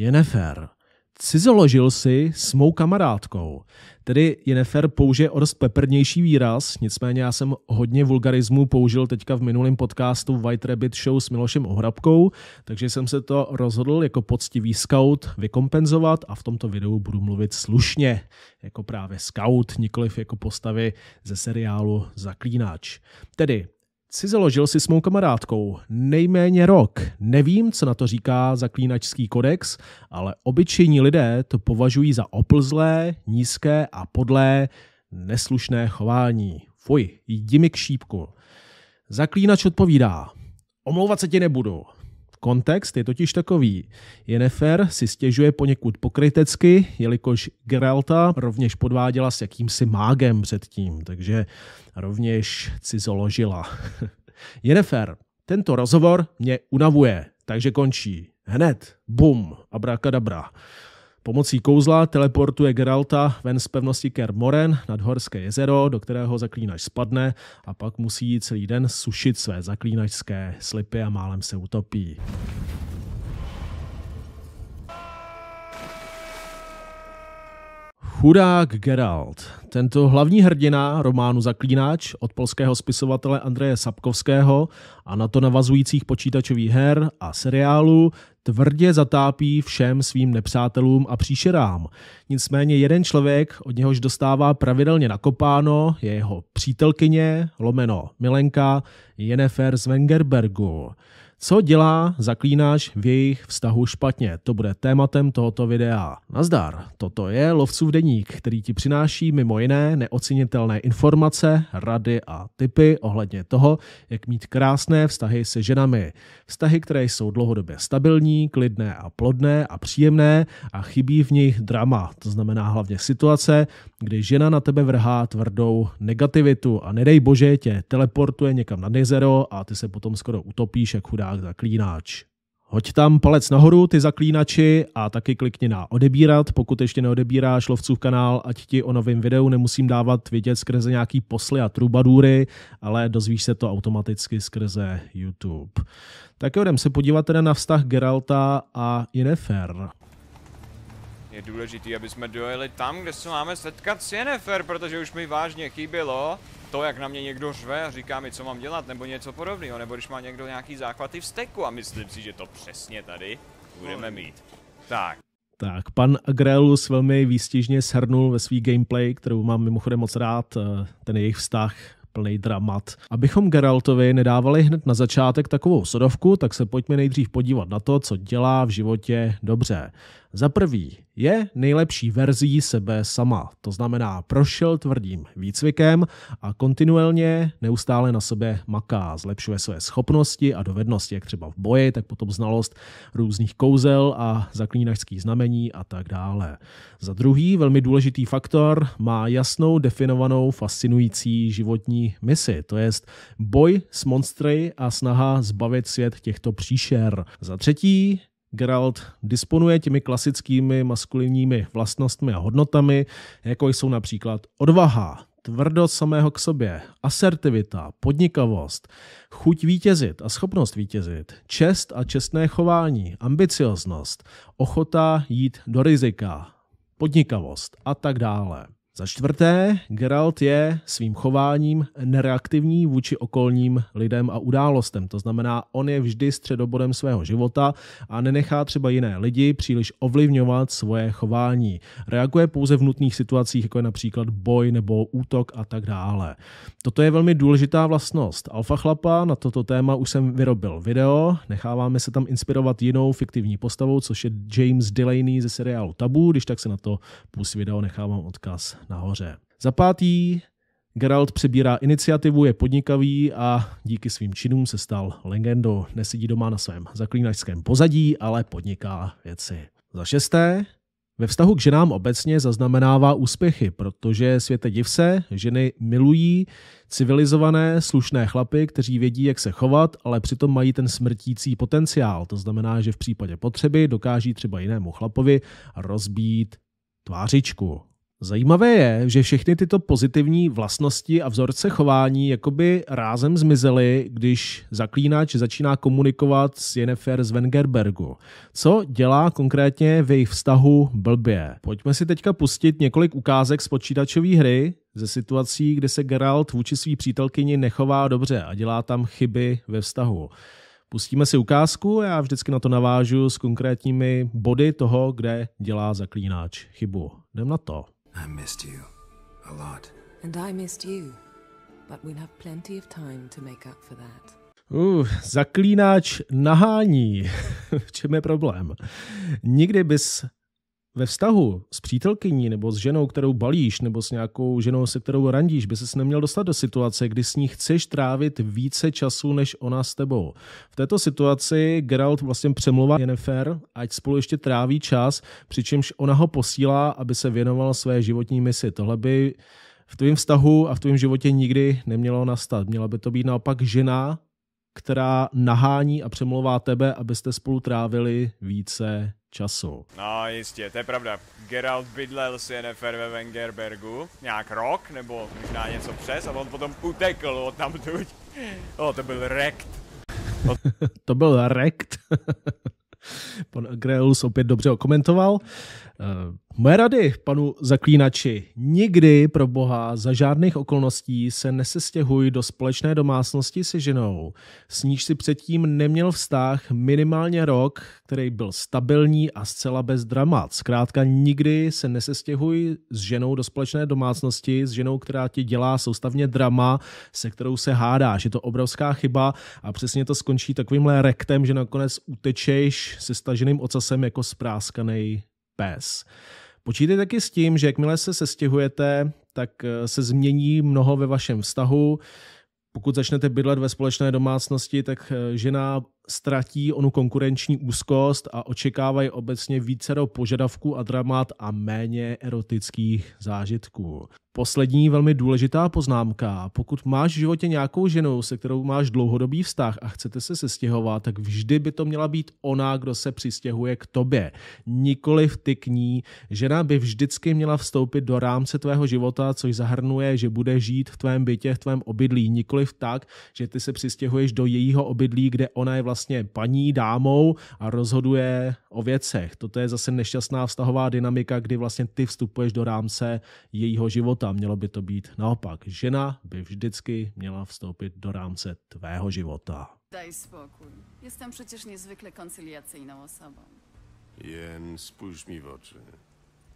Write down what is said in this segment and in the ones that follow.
Jenefer, cizoložil si s mou kamarádkou. Tedy Jenefer použije o dost peprnější výraz, nicméně já jsem hodně vulgarismu použil teďka v minulém podcastu White Rabbit Show s Milošem Ohrabkou, takže jsem se to rozhodl jako poctivý scout vykompenzovat a v tomto videu budu mluvit slušně, jako právě scout, nikoliv jako postavy ze seriálu Zaklínač. Tedy Cizeložil si s mou kamarádkou nejméně rok. Nevím, co na to říká zaklínačský kodex, ale obyčejní lidé to považují za oplzlé, nízké a podlé, neslušné chování. Fuj, jdi mi k šípku. Zaklínač odpovídá. Omlouvat se ti nebudu. Kontext je totiž takový. Jennifer si stěžuje poněkud pokrytecky, jelikož Geralta rovněž podváděla s jakýmsi mágem předtím, takže rovněž cizoložila. Jennifer, tento rozhovor mě unavuje, takže končí. Hned, bum, abrakadabra. Pomocí kouzla teleportuje Geralta ven z pevnosti Ker Moren nad horské jezero, do kterého zaklínač spadne a pak musí celý den sušit své zaklínačské slipy a málem se utopí. Chudák Geralt. Tento hlavní hrdina románu Zaklínač od polského spisovatele Andreje Sapkovského a na to navazujících počítačových her a seriálu tvrdě zatápí všem svým nepřátelům a příšerám. Nicméně jeden člověk od něhož dostává pravidelně nakopáno, je jeho přítelkyně, lomeno Milenka, Jennifer z Wengerbergu. Co dělá zaklínáš v jejich vztahu špatně? To bude tématem tohoto videa. Nazdar, toto je Lovcův deník, který ti přináší mimo jiné neocenitelné informace, rady a tipy ohledně toho, jak mít krásné vztahy se ženami. Vztahy, které jsou dlouhodobě stabilní, klidné a plodné a příjemné a chybí v nich drama. To znamená hlavně situace, kdy žena na tebe vrhá tvrdou negativitu a nedej bože tě teleportuje někam na nezero a ty se potom skoro utopíš jak chudá stránkách Zaklínač. Hoď tam palec nahoru, ty zaklínači, a taky klikni na odebírat, pokud ještě neodebíráš lovcův kanál, ať ti o novém videu nemusím dávat vědět skrze nějaký posly a trubadůry, ale dozvíš se to automaticky skrze YouTube. Tak jo, se podívat teda na vztah Geralta a Yennefer. Je důležité, aby jsme dojeli tam, kde se máme setkat s Yennefer, protože už mi vážně chybělo to, jak na mě někdo řve a říká mi, co mám dělat, nebo něco podobného, nebo když má někdo nějaký záchvaty v steku a myslím si, že to přesně tady budeme mít. Tak. Tak, pan Grelus velmi výstižně shrnul ve svý gameplay, kterou mám mimochodem moc rád, eh, ten jejich vztah plný dramat. Abychom Geraltovi nedávali hned na začátek takovou sodovku, tak se pojďme nejdřív podívat na to, co dělá v životě dobře. Za prvý je nejlepší verzí sebe sama, to znamená prošel tvrdým výcvikem a kontinuálně neustále na sebe maká, zlepšuje své schopnosti a dovednosti, jak třeba v boji, tak potom znalost různých kouzel a zaklínačských znamení a tak dále. Za druhý velmi důležitý faktor má jasnou definovanou fascinující životní misi, to jest boj s monstry a snaha zbavit svět těchto příšer. Za třetí Geralt disponuje těmi klasickými maskulinními vlastnostmi a hodnotami, jako jsou například odvaha, tvrdost samého k sobě, asertivita, podnikavost, chuť vítězit a schopnost vítězit, čest a čestné chování, ambicioznost, ochota jít do rizika, podnikavost a tak dále. Za čtvrté, Geralt je svým chováním nereaktivní vůči okolním lidem a událostem. To znamená, on je vždy středobodem svého života a nenechá třeba jiné lidi příliš ovlivňovat svoje chování. Reaguje pouze v nutných situacích, jako je například boj nebo útok a tak dále. Toto je velmi důležitá vlastnost. Alfa chlapa na toto téma už jsem vyrobil video, necháváme se tam inspirovat jinou fiktivní postavou, což je James Delaney ze seriálu Tabu, když tak se na to půs video nechávám odkaz nahoře. Za pátý, Geralt přebírá iniciativu, je podnikavý a díky svým činům se stal legendou. Nesedí doma na svém zaklínačském pozadí, ale podniká věci. Za šesté, ve vztahu k ženám obecně zaznamenává úspěchy, protože světe div se, ženy milují civilizované, slušné chlapy, kteří vědí, jak se chovat, ale přitom mají ten smrtící potenciál. To znamená, že v případě potřeby dokáží třeba jinému chlapovi rozbít tvářičku. Zajímavé je, že všechny tyto pozitivní vlastnosti a vzorce chování jakoby rázem zmizely, když zaklínač začíná komunikovat s Jennifer z Wengerbergu. Co dělá konkrétně v jejich vztahu blbě? Pojďme si teďka pustit několik ukázek z počítačové hry, ze situací, kdy se Geralt vůči svý přítelkyni nechová dobře a dělá tam chyby ve vztahu. Pustíme si ukázku, já vždycky na to navážu s konkrétními body toho, kde dělá zaklínač chybu. Jdem na to. I missed you. A lot. And I missed you. But we'll have plenty of time to make up for that. Uh, zaklínáč nahání. V čem je problém? Nikdy bys ve vztahu s přítelkyní nebo s ženou, kterou balíš, nebo s nějakou ženou, se kterou randíš, by ses neměl dostat do situace, kdy s ní chceš trávit více času než ona s tebou. V této situaci Geralt vlastně přemluvá Jennifer, ať spolu ještě tráví čas, přičemž ona ho posílá, aby se věnoval své životní misi. Tohle by v tvém vztahu a v tvém životě nikdy nemělo nastat. Měla by to být naopak žena, která nahání a přemlouvá tebe, abyste spolu trávili více času. No jistě, to je pravda. Geralt bydlel s Jennifer ve Wengerbergu nějak rok, nebo možná něco přes, a on potom utekl od tamtuť. O, to byl rekt. to byl rekt. Pan Greulus opět dobře okomentoval. Eh, moje rady panu zaklínači. Nikdy pro boha za žádných okolností se nesestěhuj do společné domácnosti se ženou. S níž si předtím neměl vztah minimálně rok, který byl stabilní a zcela bez dramat. Zkrátka nikdy se nesestěhuj s ženou do společné domácnosti, s ženou, která ti dělá soustavně drama, se kterou se hádáš. Je to obrovská chyba a přesně to skončí takovýmhle rektem, že nakonec utečeš se staženým ocasem jako spráskanej pes. Počítejte taky s tím, že jakmile se sestěhujete, tak eh, se změní mnoho ve vašem vztahu. Pokud začnete bydlet ve společné domácnosti, tak eh, žena ztratí onu konkurenční úzkost a očekávají obecně více do požadavků a dramat a méně erotických zážitků. Poslední velmi důležitá poznámka. Pokud máš v životě nějakou ženu, se kterou máš dlouhodobý vztah a chcete se sestěhovat, tak vždy by to měla být ona, kdo se přistěhuje k tobě. Nikoliv ty k ní. Žena by vždycky měla vstoupit do rámce tvého života, což zahrnuje, že bude žít v tvém bytě, v tvém obydlí. Nikoliv tak, že ty se přistěhuješ do jejího obydlí, kde ona je vlastně vlastně paní, dámou a rozhoduje o věcech. Toto je zase nešťastná vztahová dynamika, kdy vlastně ty vstupuješ do rámce jejího života. Mělo by to být naopak. Žena by vždycky měla vstoupit do rámce tvého života. Daj spokój. Jestem przecież niezwykle koncyliacyjną osobą. Jen, spójrz mi w oczy.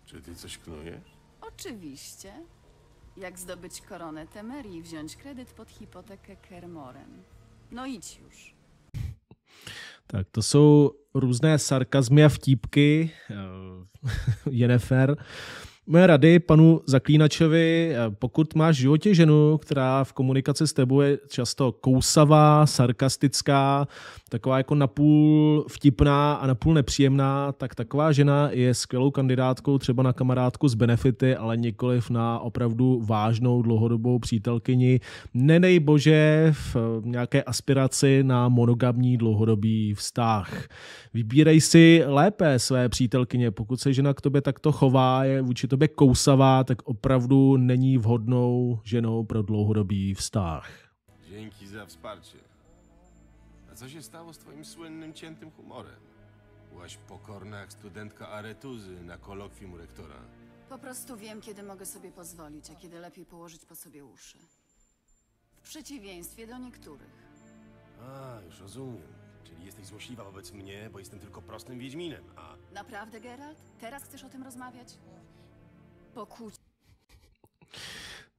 Czy ty coś knujesz? Oczywiście. Jak zdobyć koronę Temerii i wziąć kredyt pod hipotekę Kermorem. No idź już. Tak to jsou různé sarkazmy a vtípky, eh, Jennifer, Moje rady panu Zaklínačovi, eh, pokud máš v životě ženu, která v komunikaci s tebou je často kousavá, sarkastická, taková jako napůl vtipná a napůl nepříjemná, tak taková žena je skvělou kandidátkou třeba na kamarádku z benefity, ale nikoliv na opravdu vážnou dlouhodobou přítelkyni. Nenej bože v eh, nějaké aspiraci na monogamní dlouhodobý vztah. Vybírej si lépe své přítelkyně, pokud se žena k tobě takto chová, je vůči tobě kousavá, tak opravdu není vhodnou ženou pro dlouhodobý vztah. Dzięki za wsparcie. A co się stało z twoim słynnym ciętym humorem? Byłaś pokorna jak studentka aretuzy na kolokwium rektora. Po prostu wiem, kiedy mogę sobie pozwolić, a kiedy lepiej położyć po sobie uszy. W przeciwieństwie do niektórych. A, już rozumiem. Czyli jesteś złośliwa wobec mnie, bo jestem tylko prostym Wiedźminem, a... Naprawdę, Geralt? Teraz chcesz o tym rozmawiać? Pokud...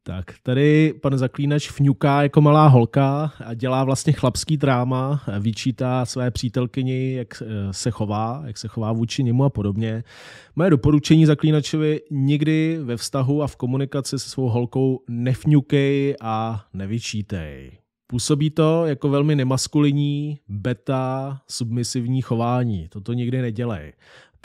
Tak, tady pan zaklínač fňuká jako malá holka a dělá vlastně chlapský dráma. vyčítá své přítelkyni, jak eh, se chová, jak se chová vůči němu a podobně. Moje doporučení zaklínačovi nikdy ve vztahu a v komunikaci se svou holkou nefňukej a nevyčítej. Působí to jako velmi nemaskulinní, beta, submisivní chování. Toto nikdy nedělej.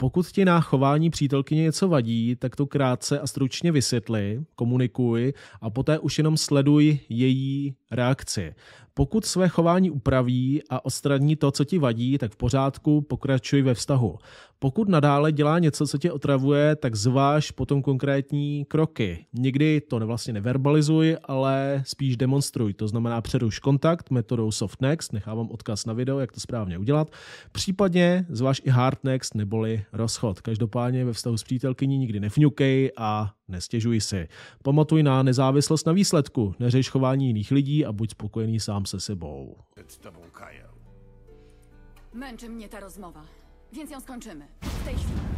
Pokud ti na chování přítelkyně něco vadí, tak to krátce a stručně vysvětli, komunikuj a poté už jenom sleduj její reakci. Pokud své chování upraví a odstraní to, co ti vadí, tak v pořádku, pokračuj ve vztahu. Pokud nadále dělá něco, co tě otravuje, tak zváž potom konkrétní kroky. Nikdy to vlastně neverbalizuj, ale spíš demonstruj. To znamená přeruš kontakt metodou soft next, nechávám odkaz na video, jak to správně udělat. Případně zváž i hard next neboli rozchod. Každopádně ve vztahu s přítelkyní nikdy nefňukej a nestěžuj si. Pamatuj na nezávislost na výsledku, neřeš chování jiných lidí, lidí a buď spokojený sám se sebou. Przed tobą Męczy mnie ta rozmowa, więc ją skończymy. W tej chwili.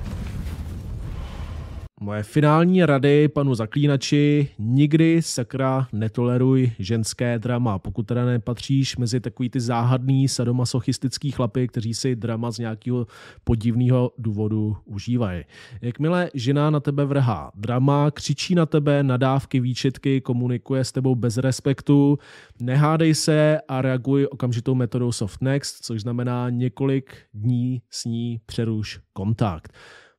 Moje finální rady panu zaklínači, nikdy sakra netoleruj ženské drama. Pokud teda nepatříš mezi takový ty záhadný sadomasochistický chlapy, kteří si drama z nějakého podivného důvodu užívají. Jakmile žena na tebe vrhá drama, křičí na tebe nadávky, výčitky, komunikuje s tebou bez respektu, nehádej se a reaguj okamžitou metodou soft next, což znamená několik dní s ní přeruš kontakt.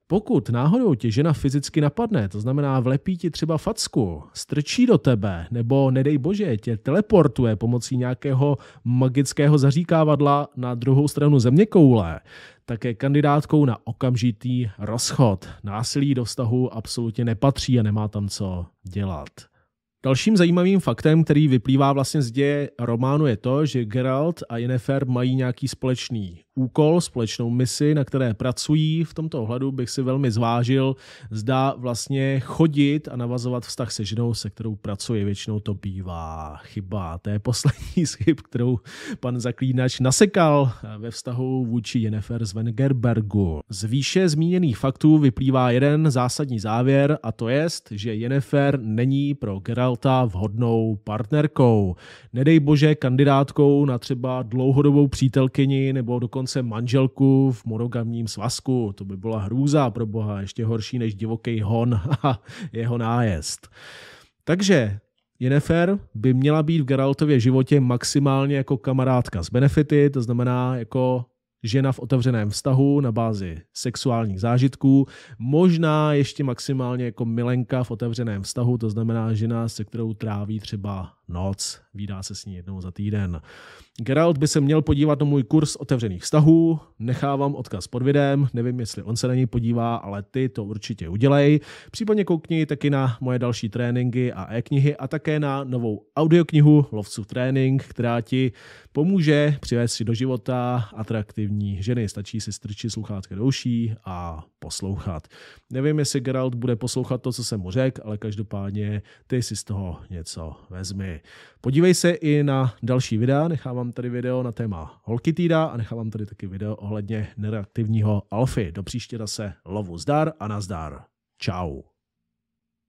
Pokud náhodou tě žena fyzicky napadne, to znamená vlepí ti třeba facku, strčí do tebe, nebo nedej bože, tě teleportuje pomocí nějakého magického zaříkávadla na druhou stranu země koule, tak je kandidátkou na okamžitý rozchod. Násilí do vztahu absolutně nepatří a nemá tam co dělat. Dalším zajímavým faktem, který vyplývá vlastně z děje románu, je to, že Geralt a Yennefer mají nějaký společný úkol, společnou misi, na které pracují. V tomto ohledu bych si velmi zvážil, zda vlastně chodit a navazovat vztah se ženou, se kterou pracuje. Většinou to bývá chyba. To je poslední z chyb, kterou pan Zaklínač nasekal ve vztahu vůči Jennifer z Wengerbergu. Z výše zmíněných faktů vyplývá jeden zásadní závěr a to jest, že Jennifer není pro Geralt Pelta vhodnou partnerkou. Nedej bože kandidátkou na třeba dlouhodobou přítelkyni nebo dokonce manželku v monogamním svazku. To by byla hrůza pro boha, ještě horší než divoký hon a jeho nájezd. Takže Jennifer by měla být v Geraltově životě maximálně jako kamarádka z Benefity, to znamená jako žena v otevřeném vztahu na bázi sexuálních zážitků, možná ještě maximálně jako milenka v otevřeném vztahu, to znamená žena, se kterou tráví třeba noc. Vídá se s ní jednou za týden. Geralt by se měl podívat na můj kurz otevřených vztahů. Nechávám odkaz pod videem. Nevím, jestli on se na něj podívá, ale ty to určitě udělej. Případně koukni taky na moje další tréninky a e-knihy a také na novou audioknihu Lovců trénink, která ti pomůže přivést si do života atraktivní ženy. Stačí si strčit sluchátka do uší a poslouchat. Nevím, jestli Geralt bude poslouchat to, co jsem mu řekl, ale každopádně ty si z toho něco vezmi. Podívej se i na další videa, nechávám tady video na téma holky týda a nechávám tady taky video ohledně nereaktivního alfy. Do příště zase lovu zdar a nazdar. Ciao.